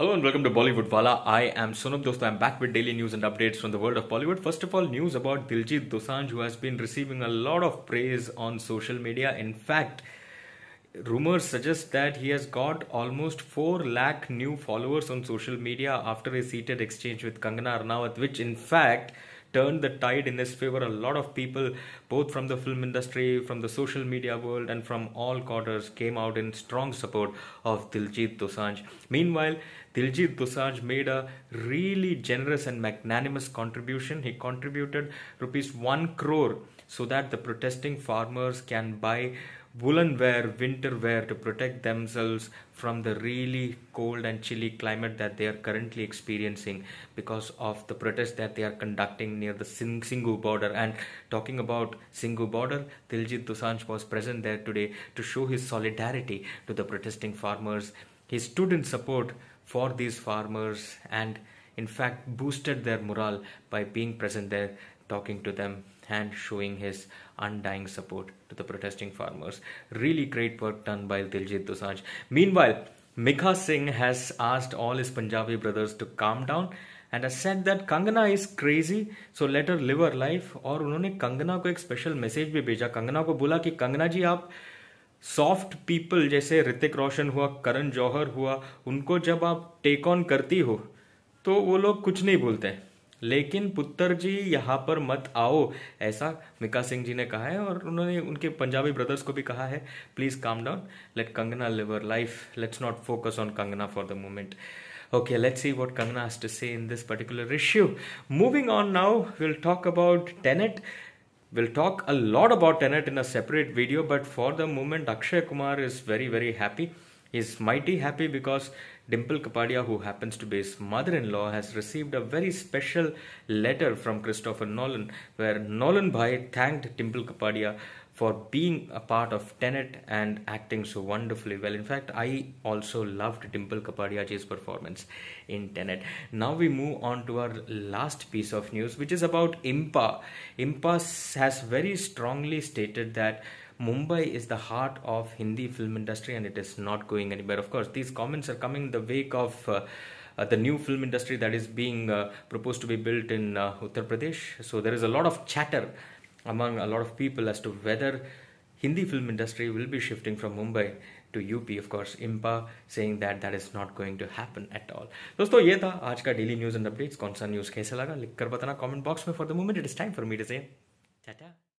Hello and welcome to Bollywood Wala. I am Sunub Dosto. I'm back with daily news and updates from the world of Bollywood. First of all, news about Diljit Dosanjh, who has been receiving a lot of praise on social media. In fact, rumors suggest that he has got almost 4 lakh new followers on social media after a heated exchange with Kangana Ranaut, which in fact turned the tide in his favor. A lot of people, both from the film industry, from the social media world, and from all quarters, came out in strong support of Diljit Dosanjh. Meanwhile, Diljit Dosanjh made a really generous and magnanimous contribution. He contributed rupees 1 crore so that the protesting farmers can buy woolen wear, winter wear to protect themselves from the really cold and chilly climate that they are currently experiencing because of the protest that they are conducting near the Singu Singhu border. And talking about Singhu border, Diljit Dosanjh was present there today to show his solidarity to the protesting farmers. He stood in support for these farmers and in fact boosted their morale by being present there talking to them and showing his undying support to the protesting farmers really great work done by diljit dosanjh meanwhile mikha singh has asked all his punjabi brothers to calm down and has said that Kangana is crazy, so let her live her life. Or, उन्होंने Kangana को एक special message भी भेजा Kangana को बोला कि Kangana जी आप soft people जैसे ऋतिक रोशन हुआ करण जौहर हुआ उनको जब आप टेक ऑन करती हो तो वो लोग कुछ नहीं बोलते हैं लेकिन पुत्र जी यहाँ पर मत आओ ऐसा मिका सिंह जी ने कहा है और उन्होंने उनके पंजाबी ब्रदर्स को भी कहा है please calm down let Kangana live her life let's not focus on Kangana for the moment okay let's see what Kangana has to say in this particular issue moving on now will talk about Tenet will talk a lot about Tenet in a separate video but for the moment Akshay Kumar is very very happy is mighty happy because Dimple Kapadia, who happens to be his mother in law, has received a very special letter from Christopher Nolan, where Nolan Bhai thanked Dimple Kapadia for being a part of Tenet and acting so wonderfully well. In fact, I also loved Dimple Kapadia's performance in Tenet. Now we move on to our last piece of news, which is about IMPA. IMPA has very strongly stated that Mumbai is the heart of Hindi film industry and it is not going anywhere. Of course, these comments are coming in the wake of uh, uh, the new film industry that is being uh, proposed to be built in uh, Uttar Pradesh. So there is a lot of chatter among a lot of people as to whether Hindi film industry will be shifting from Mumbai to UP. Of course, IMPA saying that that is not going to happen at all. so दोस्तों ये था आज daily news and updates. Updates कौन सा news कैसे लगा लिखकर बताना कमेंट बॉक्स में for the moment it is time for me to say Tata